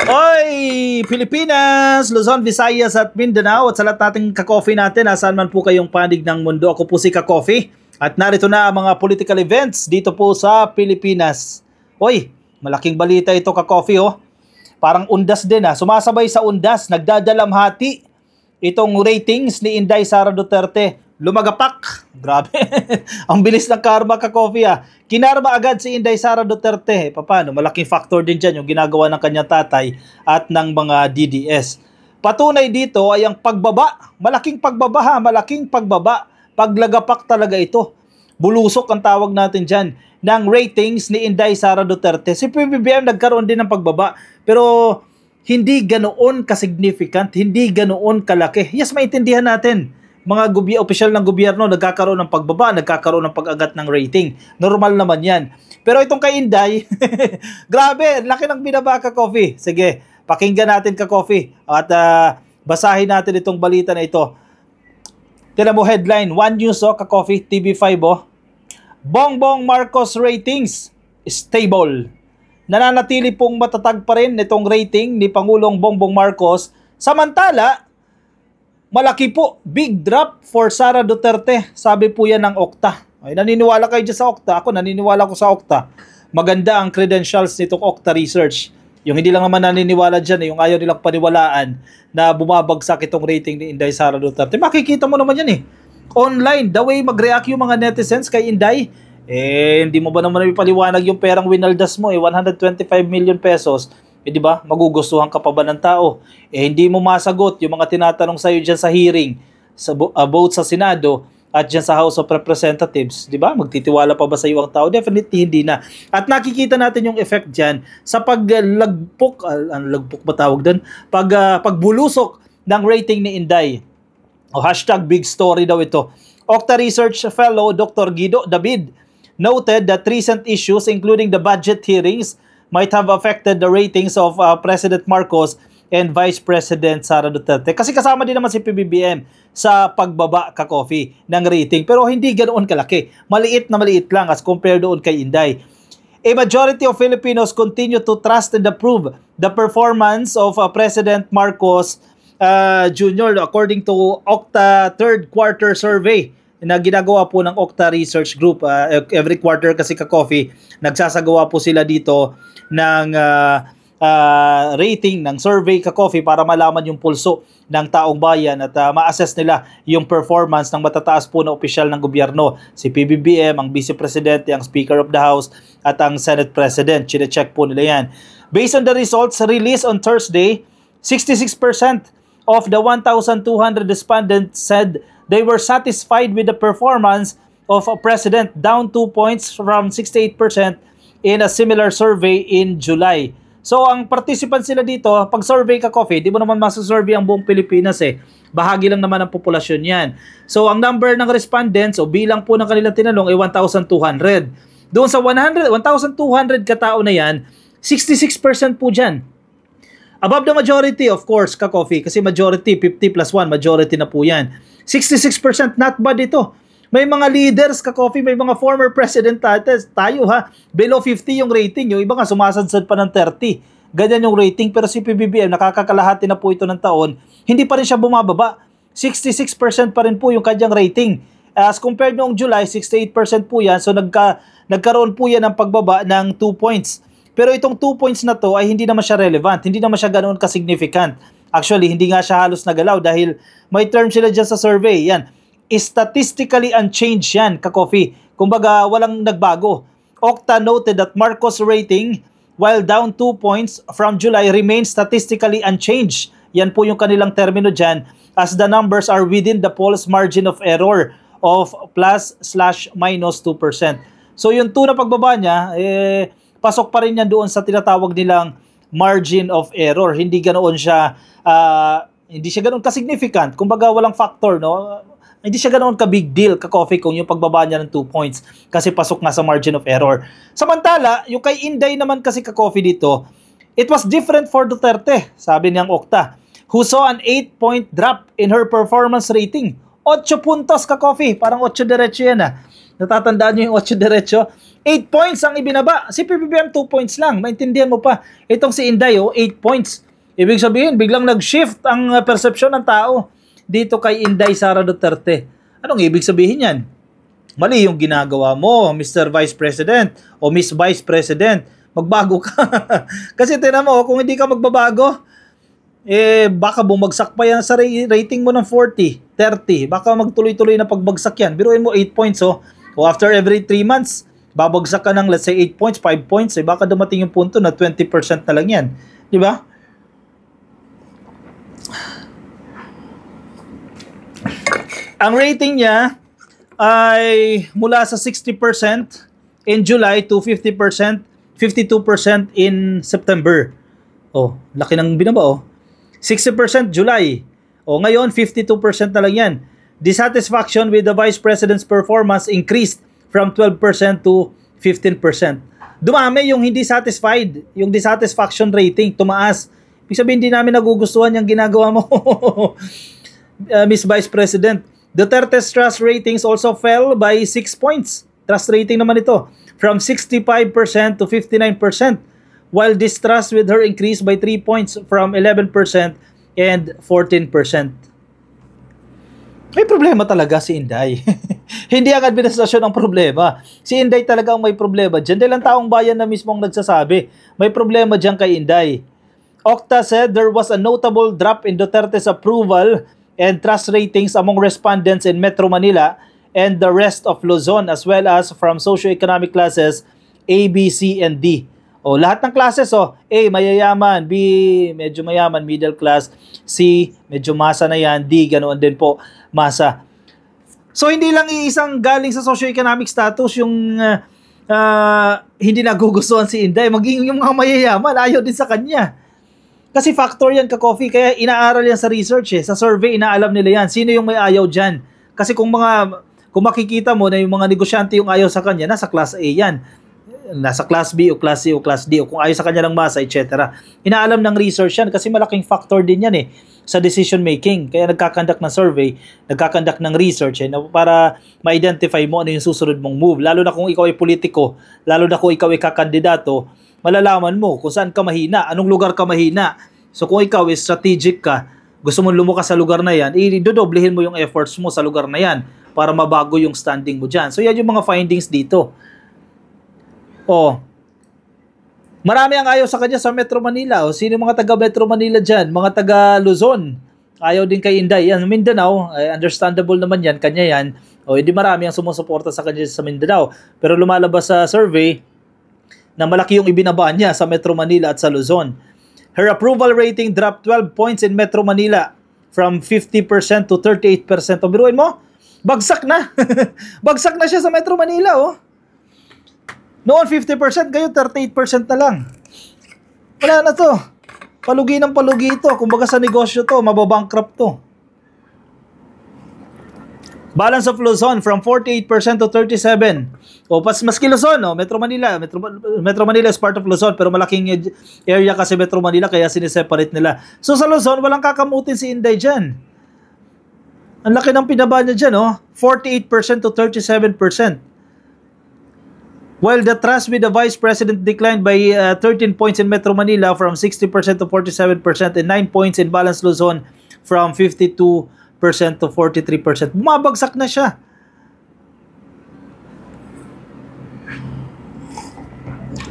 Oy! Pilipinas, Luzon, Visayas at Mindanao at sa lahat nating kakofi natin, nasaan man po kayong panig ng mundo. Ako po si Kakofi at narito na ang mga political events dito po sa Pilipinas. Oy, malaking balita ito Kakofi oh. Parang undas din ah. Sumasabay sa undas, nagdadalamhati itong ratings ni Inday Sara Duterte. Lumagapak Grabe. Ang bilis ng karma ka Coffee ah. Kinarma agad si Inday Sara Duterte. Eh, paano? Malaking factor din dyan yung ginagawa ng kanyang tatay at ng mga DDS. Patunay dito ay ang pagbaba. Malaking pagbaba ha. Malaking pagbaba. Paglagapak talaga ito. Bulusok ang tawag natin dyan ng ratings ni Inday Sara Duterte. Si PBBM nagkaroon din ng pagbaba. Pero hindi ganoon ka-significant, hindi ganoon kalaki. Yes, maintindihan natin mga goby- opisyal ng gobyerno nagkakaroon ng pagbaba, nagkakaroon ng pag-agat ng rating. Normal naman yan. Pero itong kay Inday, grabe, laki ng binaba ka coffee. Sige, pakinggan natin ka coffee at uh, basahin natin itong balita na ito. Tira mo headline, One News oh, ka coffee, TV5 oh. Bongbong Marcos ratings stable. Nananatili pong matatag pa rin itong rating ni Pangulong Bongbong Marcos. Samantala, Malaki po, big drop for Sara Duterte. Sabi po yan ng Okta. Ay, naniniwala kayo dyan sa Okta? Ako naniniwala ko sa Okta. Maganda ang credentials nitong Okta Research. Yung hindi lang naman naniniwala dyan, eh, yung ayaw nilang paniwalaan na bumabagsak itong rating ni Inday Sara Duterte. Makikita mo naman yan eh. Online, the way mag-react yung mga netizens kay Inday, eh, hindi mo ba naman ipaliwanag yung perang winaldas mo eh, 125 million pesos eh, di ba? Magugustuhan ka pa ba ng tao? Eh, hindi mo masagot yung mga tinatanong sa iyo dyan sa hearing, sa, uh, both sa Senado at dyan sa House of Representatives. Di ba? Magtitiwala pa ba sa iyo ang tao? Definitely hindi na. At nakikita natin yung effect dyan sa paglagpok, uh, ano lagpok ba tawag doon? Pag, uh, pagbulusok ng rating ni Inday. O hashtag big story daw ito. Octa Research Fellow Dr. Guido David noted that recent issues including the budget hearings might have affected the ratings of uh, President Marcos and Vice President Sara Duterte. Kasi kasama din naman si PBBM sa pagbaba ka coffee ng rating. Pero hindi ganoon kalaki. Maliit na maliit lang as compared doon kay Inday. A majority of Filipinos continue to trust and approve the performance of uh, President Marcos uh, Jr. according to Octa third quarter survey na ginagawa po ng Okta Research Group. Uh, every quarter kasi ka-coffee, nagsasagawa po sila dito ng uh, uh, rating ng survey ka-coffee para malaman yung pulso ng taong bayan at uh, ma-assess nila yung performance ng matataas po na opisyal ng gobyerno. Si PBBM, ang Vice Presidente, ang Speaker of the House at ang Senate President. Chine-check po nila yan. Based on the results released on Thursday, 66% of the 1,200 respondents said they were satisfied with the performance of a president down 2 points from 68% in a similar survey in July. So ang participants sila dito, pag survey ka coffee, di mo naman masasurvey ang buong Pilipinas eh. Bahagi lang naman ng populasyon yan. So ang number ng respondents o bilang po ng kanilang tinanong ay 1,200. Doon sa 100, 1,200 katao na yan, 66% po dyan. Above the majority, of course, ka-coffee. Kasi majority, 50 plus 1, majority na po yan. 66% not bad ito. May mga leaders, ka-coffee, may mga former president tayo ha. Below 50 yung rating. Yung iba nga sumasadsad pa ng 30. Ganyan yung rating. Pero si PBBM, nakakakalahati na po ito ng taon. Hindi pa rin siya bumababa. 66% pa rin po yung kanyang rating. As compared noong July, 68% po yan. So nagka, nagkaroon po yan ng pagbaba ng 2 points. Pero itong 2 points na to ay hindi naman siya relevant. Hindi naman siya ganoon ka significant Actually, hindi nga siya halos nagalaw dahil may term sila dyan sa survey. Yan. Statistically unchanged yan, Kakofi. Kumbaga, walang nagbago. Okta noted that Marcos rating, while down 2 points from July, remains statistically unchanged. Yan po yung kanilang termino dyan as the numbers are within the poll's margin of error of plus slash minus 2%. So yung 2 na pagbaba niya, eh, pasok pa rin yan doon sa tinatawag nilang margin of error. Hindi ganoon siya uh, hindi siya ganoon ka-significant. Kumbaga walang factor, no? Hindi siya ganoon ka-big deal, ka-coffee kung yung pagbaba niya ng 2 points kasi pasok nga sa margin of error. Samantala, yung kay Inday naman kasi ka-coffee dito, it was different for Duterte, sabi niyang Okta, who saw an 8-point drop in her performance rating. 8 puntos ka-coffee, parang 8 diretso yan ah. Natatandaan niyo yung 8 diretso? 8 points ang ibinaba. Si PBBM 2 points lang. Maintindihan mo pa. Itong si Inday, oh, 8 points. Ibig sabihin, biglang nag-shift ang uh, perception ng tao dito kay Inday Sara Duterte. Anong ibig sabihin yan? Mali yung ginagawa mo, Mr. Vice President o Miss Vice President. Magbago ka. Kasi tinan mo, kung hindi ka magbabago, eh baka bumagsak pa yan sa rating mo ng 40, 30. Baka magtuloy-tuloy na pagbagsak yan. Biruin mo 8 points oh. O oh, after every 3 months, babagsak ka ng let's say 8 points, 5 points, eh baka dumating yung punto na 20% na lang yan. Di ba? Ang rating niya ay mula sa 60% in July to 50%, 52% in September. Oh, laki ng binaba oh. 60% July. Oh, ngayon 52% na lang yan. Dissatisfaction with the Vice President's performance increased from 12% to 15%. Dumami yung hindi satisfied, yung dissatisfaction rating tumaas. Ibig sabihin, hindi namin nagugustuhan yung ginagawa mo, uh, Miss Vice President. Duterte's trust ratings also fell by 6 points. Trust rating naman ito, from 65% to 59%, while distrust with her increased by 3 points from 11% and 14%. May problema talaga si Inday. Hindi ang administrasyon ang problema. Si Inday talaga ang may problema dyan. Dahil ang taong bayan na mismo ang nagsasabi, may problema dyan kay Inday. Okta said there was a notable drop in Duterte's approval and trust ratings among respondents in Metro Manila and the rest of Luzon as well as from socioeconomic classes A, B, C, and D. O, lahat ng classes, oh, A, mayayaman, B, medyo mayaman, middle class, C, medyo masa na yan, D, ganoon din po, masa. So hindi lang iisang galing sa socioeconomic status yung uh, hindi nagugustuhan si Inday, maging yung mga mayayaman ayaw din sa kanya. Kasi factor yan ka coffee kaya inaaral yan sa research eh. Sa survey inaalam nila yan sino yung may ayaw diyan. Kasi kung mga kung makikita mo na yung mga negosyante yung ayaw sa kanya nasa class A yan nasa class B o class C o class D o kung ayaw sa kanya lang masa, etc. Inaalam ng research yan kasi malaking factor din yan eh sa decision making. Kaya nagkakandak ng survey, nagkakandak ng research eh, para ma-identify mo ano yung susunod mong move. Lalo na kung ikaw ay politiko, lalo na kung ikaw ay kakandidato, malalaman mo kung saan ka mahina, anong lugar ka mahina. So kung ikaw ay strategic ka, gusto mong lumukas sa lugar na yan, idodoblehin mo yung efforts mo sa lugar na yan para mabago yung standing mo dyan. So yan yung mga findings dito. Oh. Marami ang ayaw sa kanya sa Metro Manila. O oh, sino mga taga Metro Manila diyan? Mga taga Luzon. Ayaw din kay Inday. Yan, Mindanao, eh, understandable naman yan, kanya yan. O oh, hindi marami ang sumusuporta sa kanya sa Mindanao. Pero lumalabas sa survey na malaki yung ibinabaan niya sa Metro Manila at sa Luzon. Her approval rating dropped 12 points in Metro Manila from 50% to 38%. O biruin mo, bagsak na. bagsak na siya sa Metro Manila, oh. Noon 50%, ngayon 38% na lang. Wala na to. Palugi ng palugi ito. Kumbaga sa negosyo to, mababankrupt to. Balance of Luzon from 48% to 37. O pas maski Luzon, no? Metro Manila, Metro, Metro Manila is part of Luzon pero malaking area kasi Metro Manila kaya sineseparate nila. So sa Luzon, walang kakamutin si Inday diyan. Ang laki ng pinaba niya diyan, no? 48% to 37%. While the trust with the vice president declined by uh, 13 points in Metro Manila from 60% to 47% and 9 points in Balance Luzon from 52% to 43%. Bumabagsak na siya.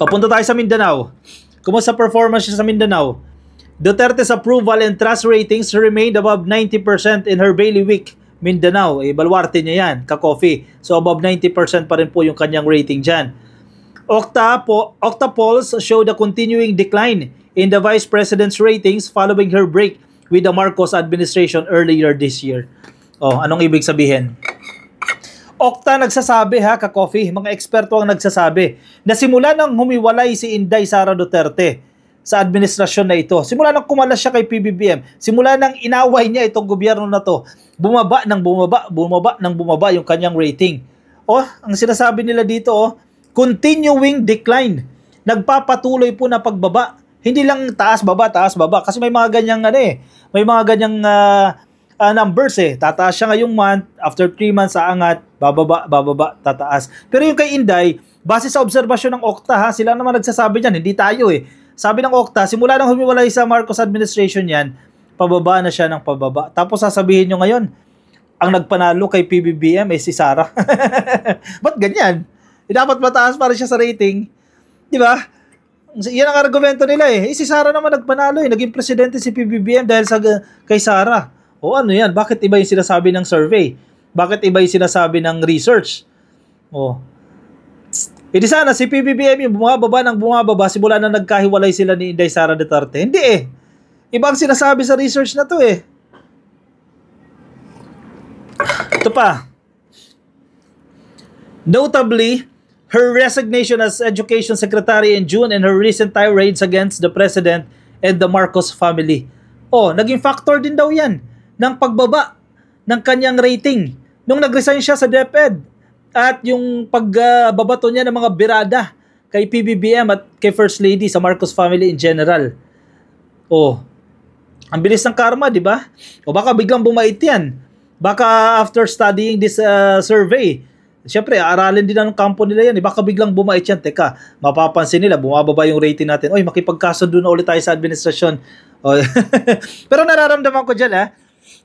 O, oh, punta tayo sa Mindanao. Kumusta performance siya sa Mindanao? Duterte's approval and trust ratings remained above 90% in her bailiwick Mindanao, eh, baluarte niya yan, ka-coffee. So above 90% pa rin po yung kanyang rating dyan. Octa, po, Octa polls showed a continuing decline in the vice president's ratings following her break with the Marcos administration earlier this year. Oh, anong ibig sabihin? Okta nagsasabi ha, ka-coffee, mga eksperto ang nagsasabi, na simula nang humiwalay si Inday Sara Duterte sa administrasyon na ito. Simula nang kumalas siya kay PBBM, simula nang inaway niya itong gobyerno na to, bumaba ng bumaba, bumaba ng bumaba yung kanyang rating. Oh, ang sinasabi nila dito, oh, continuing decline. Nagpapatuloy po na pagbaba. Hindi lang taas baba, taas baba kasi may mga ganyang ano eh, may mga ganyang uh, uh, numbers eh. Tataas siya ngayong month, after 3 months aangat, bababa, bababa, tataas. Pero yung kay Inday, base sa obserbasyon ng Okta ha, sila naman nagsasabi niyan, hindi tayo eh sabi ng Okta, simula nang humiwalay sa Marcos administration yan, pababa na siya ng pababa. Tapos sasabihin nyo ngayon, ang nagpanalo kay PBBM ay si Sara. Ba't ganyan? Eh, dapat mataas para siya sa rating. Di ba? Yan ang argumento nila eh. eh si Sarah naman nagpanalo eh. Naging presidente si PBBM dahil sa, kay Sara. O ano yan? Bakit iba yung sinasabi ng survey? Bakit iba yung sinasabi ng research? O, hindi eh, sana si PBBM yung bumababa ng bumababa simula na nagkahiwalay sila ni Inday Sara Duterte. Hindi eh. Ibang sinasabi sa research na to eh. Ito pa. Notably, her resignation as Education Secretary in June and her recent tirades against the President and the Marcos family. Oh, naging factor din daw yan ng pagbaba ng kanyang rating nung nagresign siya sa DepEd at yung pagbabato uh, niya ng mga birada kay PBBM at kay First Lady sa Marcos family in general. Oh. Ang bilis ng karma, di ba? O baka biglang bumait yan. Baka after studying this uh, survey, Siyempre, aralin din ng kampo nila yan. Eh, baka biglang bumait yan. Teka, mapapansin nila, bumababa yung rating natin. Oy, makipagkasundo na ulit tayo sa administrasyon. Pero nararamdaman ko dyan, ha? Ah,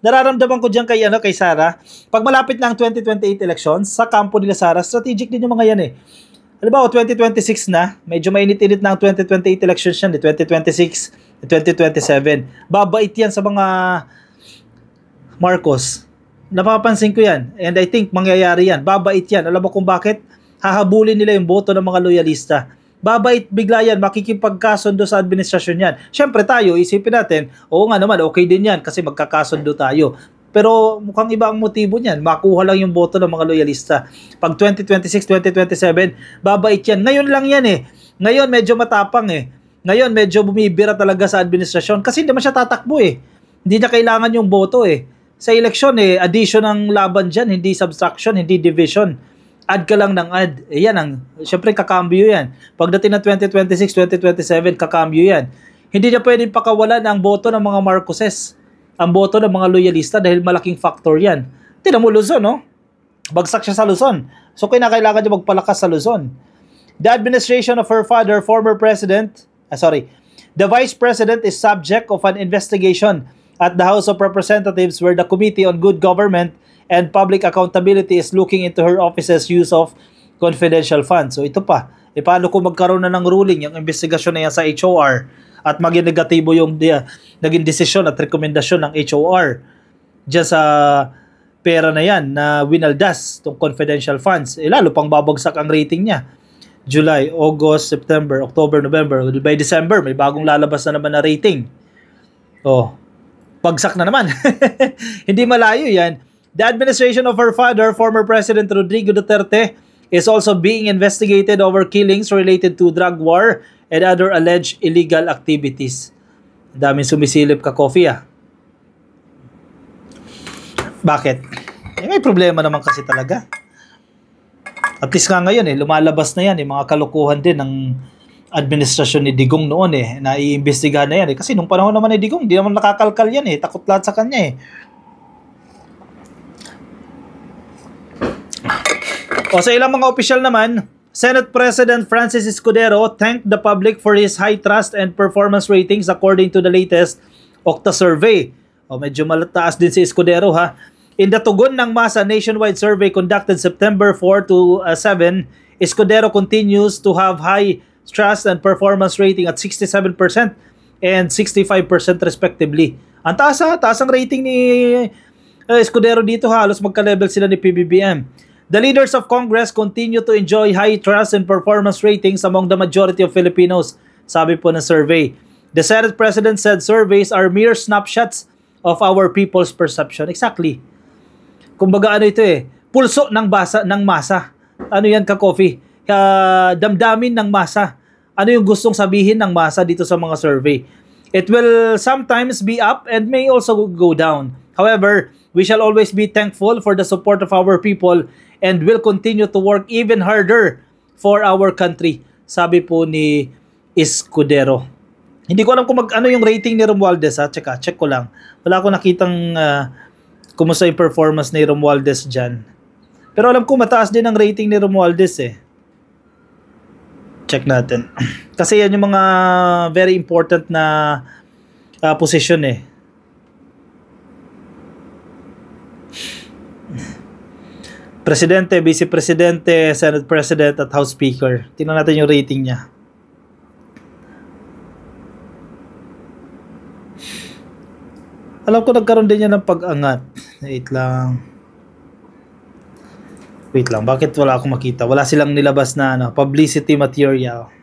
Nararamdaman ko diyan kay ano kay Sara, pag malapit na ang 2028 elections sa kampo nila Sara, strategic din yung mga yan eh. ba, 2026 na, medyo mainit-init na ang 2028 elections yan, 2026, eh. 2027. Babait yan sa mga Marcos. Napapansin ko yan. And I think mangyayari yan. Babait yan. Alam mo kung bakit? Hahabulin nila yung boto ng mga loyalista babait bigla yan, makikipagkasundo sa administrasyon yan. Siyempre tayo, isipin natin, oo nga naman, okay din yan kasi magkakasundo tayo. Pero mukhang iba ang motibo niyan. Makuha lang yung boto ng mga loyalista. Pag 2026, 2027, babait yan. Ngayon lang yan eh. Ngayon medyo matapang eh. Ngayon medyo bumibira talaga sa administrasyon kasi hindi man siya tatakbo eh. Hindi niya kailangan yung boto eh. Sa eleksyon eh, addition ng laban dyan, hindi subtraction, hindi division add ka lang ng add. Eh, yan ang, syempre kakambyo yan. Pagdating na 2026, 2027, kakambyo yan. Hindi niya pwedeng pakawalan ang boto ng mga Marcoses, ang boto ng mga loyalista dahil malaking factor yan. Tinan mo Luzon, no? Bagsak siya sa Luzon. So kinakailangan niya magpalakas sa Luzon. The administration of her father, former president, ah, sorry, the vice president is subject of an investigation at the House of Representatives where the Committee on Good Government and Public Accountability is looking into her office's use of confidential funds. So ito pa, e paano kung magkaroon na ng ruling yung investigasyon na yan sa HOR at maging negatibo yung uh, naging desisyon at rekomendasyon ng HOR dyan sa pera na yan na winaldas tong confidential funds. E lalo pang babagsak ang rating niya. July, August, September, October, November. By December, may bagong lalabas na naman na rating. Oh, bagsak na naman. Hindi malayo yan. The administration of her father, former President Rodrigo Duterte, is also being investigated over killings related to drug war and other alleged illegal activities. Daming sumisilip ka, Kofi, ah. Bakit? Eh, may problema naman kasi talaga. At least nga ngayon, eh, lumalabas na yan, eh, mga kalukuhan din ng administrasyon ni Digong noon eh. Naiimbestigahan na yan eh. Kasi nung panahon naman ni Digong, di naman nakakalkal yan eh. Takot lahat sa kanya eh. O sa ilang mga opisyal naman, Senate President Francis Escudero thanked the public for his high trust and performance ratings according to the latest Octa survey. O medyo malataas din si Escudero ha. In the tugon ng masa nationwide survey conducted September 4 to 7, uh, Escudero continues to have high trust and performance rating at 67% and 65% respectively. Ang taas ha, taas ang rating ni uh, Escudero dito ha, halos magka-level sila ni PBBM. The leaders of Congress continue to enjoy high trust and performance ratings among the majority of Filipinos, sabi po ng survey. The Senate President said surveys are mere snapshots of our people's perception. Exactly. Kumbaga ano ito eh, pulso ng basa ng masa. Ano 'yan ka coffee? Uh, damdamin ng masa. Ano yung gustong sabihin ng masa dito sa mga survey? It will sometimes be up and may also go down. However, we shall always be thankful for the support of our people and will continue to work even harder for our country. Sabi po ni Escudero. Hindi ko alam kung mag, ano yung rating ni Romualdez ha. Check, check ko lang. Wala akong nakitang uh, kumusta yung performance ni Romualdez dyan. Pero alam ko mataas din ang rating ni Romualdez eh. Check natin. Kasi yan yung mga very important na uh, ah, position eh. Presidente, Vice Presidente, Senate President at House Speaker. Tingnan natin yung rating niya. Alam ko nagkaroon din niya ng pag-angat. Wait lang. Wait lang, bakit wala akong makita? Wala silang nilabas na ano, publicity material.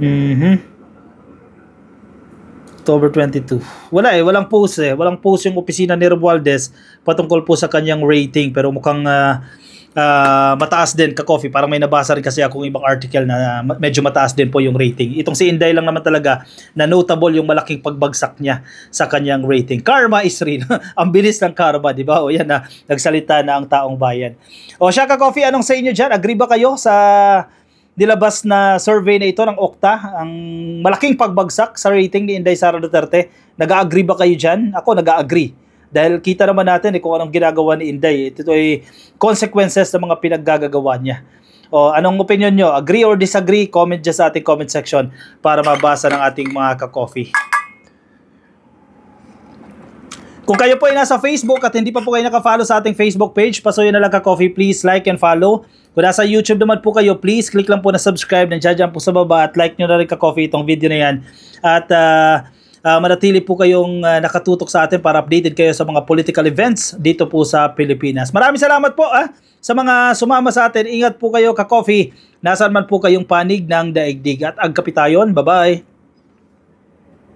Mm-hmm. October 22. Wala eh, walang post eh. Walang post yung opisina ni Romualdez patungkol po sa kanyang rating pero mukhang uh, uh, mataas din ka coffee. Parang may nabasa rin kasi akong ibang article na ah, medyo mataas din po yung rating. Itong si Inday lang naman talaga na notable yung malaking pagbagsak niya sa kanyang rating. Karma is real. ang bilis ng karma, di ba? O yan na, nagsalita na ang taong bayan. O siya ka coffee, anong sa inyo dyan? Agree ba kayo sa nilabas na survey na ito ng Okta, ang malaking pagbagsak sa rating ni Inday Sara Duterte. Nag-agree ba kayo dyan? Ako nag-agree. Dahil kita naman natin eh, kung anong ginagawa ni Inday. Ito ay consequences ng mga pinaggagawa niya. O anong opinion nyo? Agree or disagree? Comment dyan sa ating comment section para mabasa ng ating mga ka-coffee. Kung kayo po ay nasa Facebook at hindi pa po kayo naka-follow sa ating Facebook page, pasuyo na lang ka-coffee. Please like and follow. Kung nasa YouTube naman po kayo, please click lang po na subscribe. Nandiyan dyan po sa baba at like nyo na rin ka-coffee itong video na yan. At uh, uh, manatili po kayong uh, nakatutok sa atin para updated kayo sa mga political events dito po sa Pilipinas. Maraming salamat po ah, sa mga sumama sa atin. Ingat po kayo ka-coffee. Nasaan man po kayong panig ng daigdig. At agkapitayon. Bye-bye.